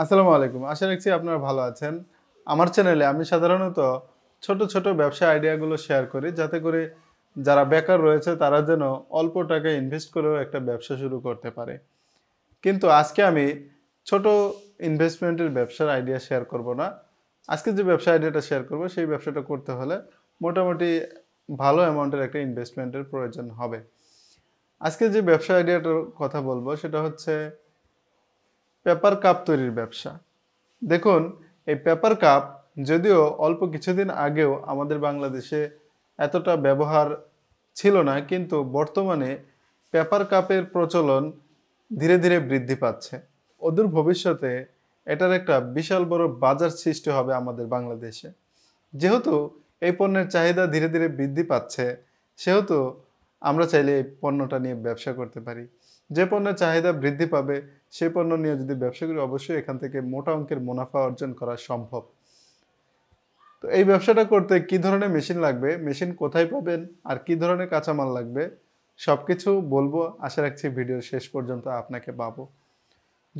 আসসালামু আলাইকুম আশা রাখছি আপনারা ভালো আছেন আমার চ্যানেলে আমি সাধারণত ছোট ছোট ব্যবসা আইডিয়াগুলো শেয়ার করি যাতে করে যারা বেকার রয়েছে তারা যেন অল্প টাকা ইনভেস্ট করেও একটা ব্যবসা শুরু করতে পারে কিন্তু আজকে আমি ছোট ইনভেস্টমেন্টের ব্যবসার আইডিয়া শেয়ার করব না আজকে যে ব্যবসা আইডিয়াটা শেয়ার করব সেই ব্যবসাটা করতে হলে মোটামুটি ভালো অ্যামাউন্টের একটা ইনভেস্টমেন্টের প্রয়োজন হবে আজকে যে ব্যবসা আইডিয়াটার কথা বলবো সেটা হচ্ছে পেপার কাপ তৈরির ব্যবসা দেখুন এই পেপার কাপ যদিও অল্প কিছুদিন আগেও আমাদের বাংলাদেশে এতটা ব্যবহার ছিল না কিন্তু বর্তমানে পেপার কাপের প্রচলন ধীরে ধীরে বৃদ্ধি পাচ্ছে অদূর ভবিষ্যতে এটার একটা বিশাল বড় বাজার সৃষ্টি হবে আমাদের বাংলাদেশে যেহেতু এই পণ্যের চাহিদা ধীরে ধীরে বৃদ্ধি পাচ্ছে সেহেতু আমরা চাইলে এই পণ্যটা নিয়ে ব্যবসা করতে পারি যে পণ্যের চাহিদা বৃদ্ধি পাবে সেই পণ্য নিয়ে যদি ব্যবসা করি অবশ্যই এখান থেকে মোটা অঙ্কের মুনাফা অর্জন করা সম্ভব তো এই ব্যবসাটা করতে কি ধরনের মেশিন লাগবে মেশিন কোথায় পাবেন আর কি ধরনের কাঁচামাল লাগবে সব কিছু বলবো আশা রাখছি ভিডিওর শেষ পর্যন্ত আপনাকে পাবো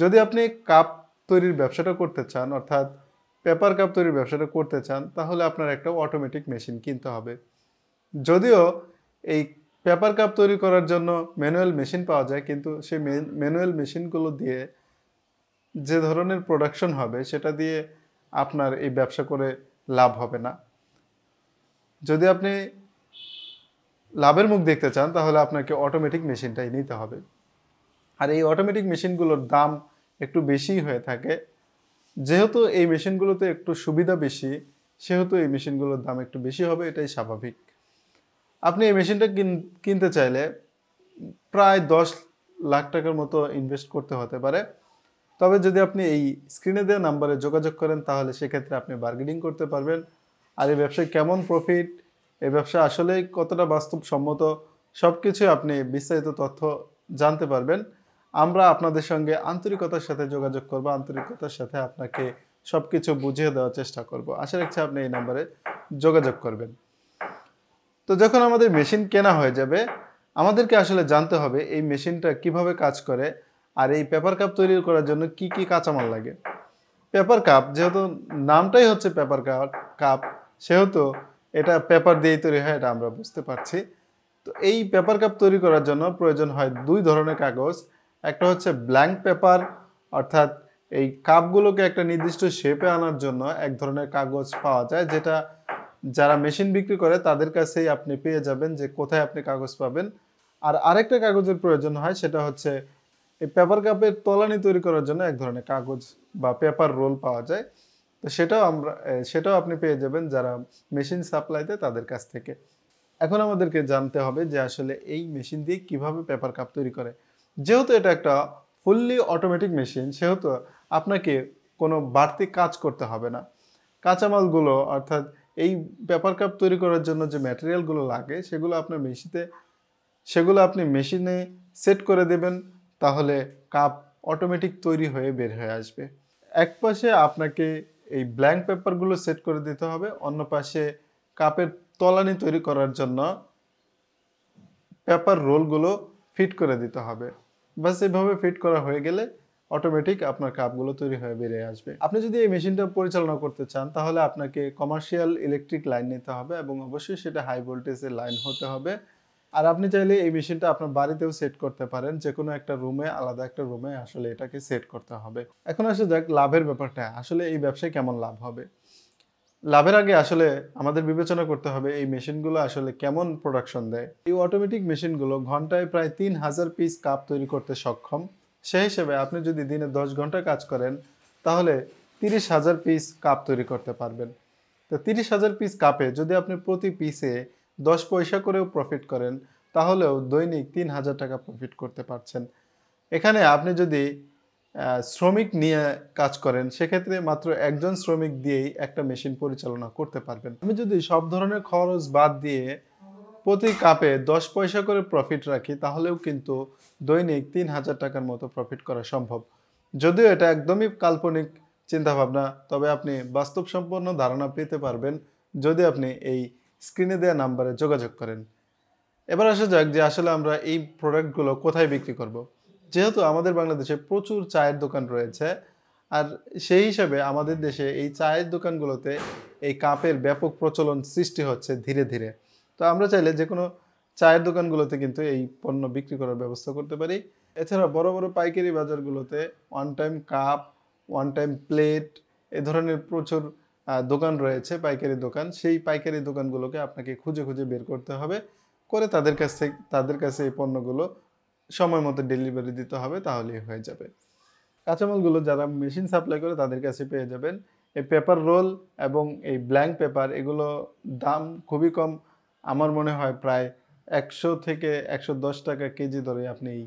যদি আপনি কাপ তৈরির ব্যবসাটা করতে চান অর্থাৎ পেপার কাপ তৈরির ব্যবসাটা করতে চান তাহলে আপনার একটা অটোমেটিক মেশিন কিনতে হবে যদিও এই পেপার কাপ তৈরি করার জন্য ম্যানুয়াল মেশিন পাওয়া যায় কিন্তু সেই ম্যানুয়াল মেশিনগুলো দিয়ে যে ধরনের প্রোডাকশন হবে সেটা দিয়ে আপনার এই ব্যবসা করে লাভ হবে না যদি আপনি লাভের মুখ দেখতে চান তাহলে আপনাকে অটোমেটিক মেশিনটাই নিতে হবে আর এই অটোমেটিক মেশিনগুলোর দাম একটু বেশি হয়ে থাকে যেহেতু এই মেশিনগুলোতে একটু সুবিধা বেশি সেহেতু এই মেশিনগুলোর দাম একটু বেশি হবে এটাই স্বাভাবিক আপনি এই মেশিনটা কিনতে চাইলে প্রায় দশ লাখ টাকার মতো ইনভেস্ট করতে হতে পারে তবে যদি আপনি এই স্ক্রিনে দেওয়া নাম্বারে যোগাযোগ করেন তাহলে সেক্ষেত্রে আপনি বার্গেনিং করতে পারবেন আর এই ব্যবসায় কেমন প্রফিট এই ব্যবসা আসলে কতটা বাস্তবসম্মত সব কিছুই আপনি বিস্তারিত তথ্য জানতে পারবেন আমরা আপনাদের সঙ্গে আন্তরিকতার সাথে যোগাযোগ করব আন্তরিকতার সাথে আপনাকে সব কিছু বুঝিয়ে দেওয়ার চেষ্টা করব আশা রাখছি আপনি এই নাম্বারে যোগাযোগ করবেন তো যখন আমাদের মেশিন কেনা হয়ে যাবে আমাদেরকে আসলে জানতে হবে এই মেশিনটা কিভাবে কাজ করে আর এই পেপার কাপ তৈরি করার জন্য কি কি কাঁচামাল লাগে পেপার কাপ যেহেতু নামটাই হচ্ছে পেপার কাপ কাপ সেহেতু এটা পেপার দিয়েই তৈরি হয় এটা আমরা বুঝতে পারছি তো এই পেপার কাপ তৈরি করার জন্য প্রয়োজন হয় দুই ধরনের কাগজ একটা হচ্ছে ব্ল্যাঙ্ক পেপার অর্থাৎ এই কাপগুলোকে একটা নির্দিষ্ট শেপে আনার জন্য এক ধরনের কাগজ পাওয়া যায় যেটা যারা মেশিন বিক্রি করে তাদের কাছেই আপনি পেয়ে যাবেন যে কোথায় আপনি কাগজ পাবেন আর আরেকটা কাগজের প্রয়োজন হয় সেটা হচ্ছে এই পেপার কাপের তলানি তৈরি করার জন্য এক ধরনের কাগজ বা পেপার রোল পাওয়া যায় তো সেটাও আমরা সেটাও আপনি পেয়ে যাবেন যারা মেশিন সাপ্লাইতে তাদের কাছ থেকে এখন আমাদেরকে জানতে হবে যে আসলে এই মেশিন দিয়ে কিভাবে পেপার কাপ তৈরি করে যেহেতু এটা একটা ফুললি অটোমেটিক মেশিন সেহেতু আপনাকে কোনো বাড়তি কাজ করতে হবে না কাঁচামালগুলো অর্থাৎ এই পেপার কাপ তৈরি করার জন্য যে ম্যাটেরিয়ালগুলো লাগে সেগুলো আপনার মেশিতে সেগুলো আপনি মেশিনে সেট করে দেবেন তাহলে কাপ অটোমেটিক তৈরি হয়ে বের হয়ে আসবে এক পাশে আপনাকে এই ব্ল্যাঙ্ক পেপারগুলো সেট করে দিতে হবে অন্য পাশে কাপের তলানি তৈরি করার জন্য পেপার রোলগুলো ফিট করে দিতে হবে বাস এভাবে ফিট করা হয়ে গেলে অটোমেটিক আপনার কাপগুলো তৈরি হয়ে বেরিয়ে আসবে আপনি যদি এই মেশিনটা পরিচালনা করতে চান তাহলে আপনাকে কমার্শিয়াল ইলেকট্রিক লাইন নিতে হবে এবং অবশ্যই সেটা হাই ভোল্টেজের লাইন হতে হবে আর আপনি চাইলে এই মেশিনটা আপনার বাড়িতেও সেট করতে পারেন যে কোনো একটা রুমে আলাদা একটা রুমে আসলে এটাকে সেট করতে হবে এখন আসলে যাক লাভের ব্যাপারটা আসলে এই ব্যবসায় কেমন লাভ হবে লাভের আগে আসলে আমাদের বিবেচনা করতে হবে এই মেশিনগুলো আসলে কেমন প্রোডাকশন দেয় এই অটোমেটিক মেশিনগুলো ঘন্টায় প্রায় তিন হাজার পিস কাপ তৈরি করতে সক্ষম সেই হিসেবে আপনি যদি দিনে দশ ঘন্টা কাজ করেন তাহলে তিরিশ হাজার পিস কাপ তৈরি করতে পারবেন তো তিরিশ হাজার পিস কাপে যদি আপনি প্রতি পিসে দশ পয়সা করেও প্রফিট করেন তাহলেও দৈনিক তিন হাজার টাকা প্রফিট করতে পারছেন এখানে আপনি যদি শ্রমিক নিয়ে কাজ করেন সেক্ষেত্রে মাত্র একজন শ্রমিক দিয়েই একটা মেশিন পরিচালনা করতে পারবেন আমি যদি সব ধরনের খরচ বাদ দিয়ে প্রতি কাপে দশ পয়সা করে প্রফিট রাখি তাহলেও কিন্তু দৈনিক তিন হাজার টাকার মতো প্রফিট করা সম্ভব যদিও এটা একদমই কাল্পনিক চিন্তাভাবনা তবে আপনি বাস্তবসম্পন্ন ধারণা পেতে পারবেন যদি আপনি এই স্ক্রিনে দেওয়া নাম্বারে যোগাযোগ করেন এবার আসা যাক যে আসলে আমরা এই প্রোডাক্টগুলো কোথায় বিক্রি করব। যেহেতু আমাদের বাংলাদেশে প্রচুর চায়ের দোকান রয়েছে আর সেই হিসাবে আমাদের দেশে এই চায়ের দোকানগুলোতে এই কাপের ব্যাপক প্রচলন সৃষ্টি হচ্ছে ধীরে ধীরে তো আমরা চাইলে যে কোনো চায়ের দোকানগুলোতে কিন্তু এই পণ্য বিক্রি করার ব্যবস্থা করতে পারি এছাড়া বড় বড় পাইকারি বাজারগুলোতে one time cup one time plate এ ধরনের প্রচুর দোকান রয়েছে পাইকারি দোকান সেই পাইকারি দোকানগুলোকে আপনাকে খুঁজে খুঁজে বের করতে হবে করে তাদের কাছ থেকে তাদের কাছে এই পণ্যগুলো সময় মতো ডেলিভারি দিতে হবে তাহলেই হয়ে যাবে কাঁচামালগুলো যারা মেশিন সাপ্লাই করে তাদের কাছে পেয়ে যাবেন এই পেপার রোল এবং এই ব্ল্যাঙ্ক পেপার এগুলো দাম খুবই কম আমার মনে হয় প্রায় একশো থেকে একশো দশ টাকা কেজি ধরে আপনি এই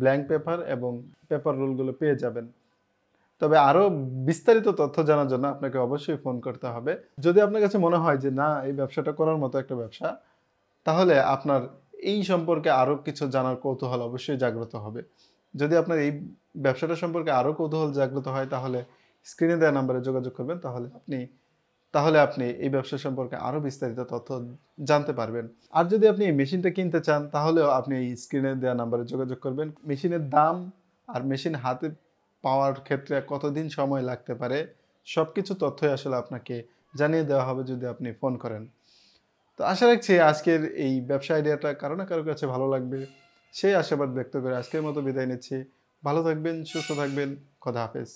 ব্ল্যাঙ্ক পেপার এবং পেপার রোলগুলো পেয়ে যাবেন তবে আরও বিস্তারিত তথ্য জানার জন্য আপনাকে অবশ্যই ফোন করতে হবে যদি আপনার কাছে মনে হয় যে না এই ব্যবসাটা করার মতো একটা ব্যবসা তাহলে আপনার এই সম্পর্কে আরও কিছু জানার কৌতূহল অবশ্যই জাগ্রত হবে যদি আপনার এই ব্যবসাটা সম্পর্কে আরও কৌতূহল জাগ্রত হয় তাহলে স্ক্রিনে দেওয়া নাম্বারে যোগাযোগ করবেন তাহলে আপনি তাহলে আপনি এই ব্যবসা সম্পর্কে আরও বিস্তারিত তথ্য জানতে পারবেন আর যদি আপনি এই মেশিনটা কিনতে চান তাহলেও আপনি এই স্ক্রিনে দেওয়া নাম্বারে যোগাযোগ করবেন মেশিনের দাম আর মেশিন হাতে পাওয়ার ক্ষেত্রে কতদিন সময় লাগতে পারে সব কিছু তথ্যই আসলে আপনাকে জানিয়ে দেওয়া হবে যদি আপনি ফোন করেন তো আশা রাখছি আজকের এই ব্যবসা আইডিয়াটা কারো না কারো কাছে ভালো লাগবে সেই আশাবাদ ব্যক্ত করে আজকের মতো বিদায় নিচ্ছি ভালো থাকবেন সুস্থ থাকবেন খোদা হাফেজ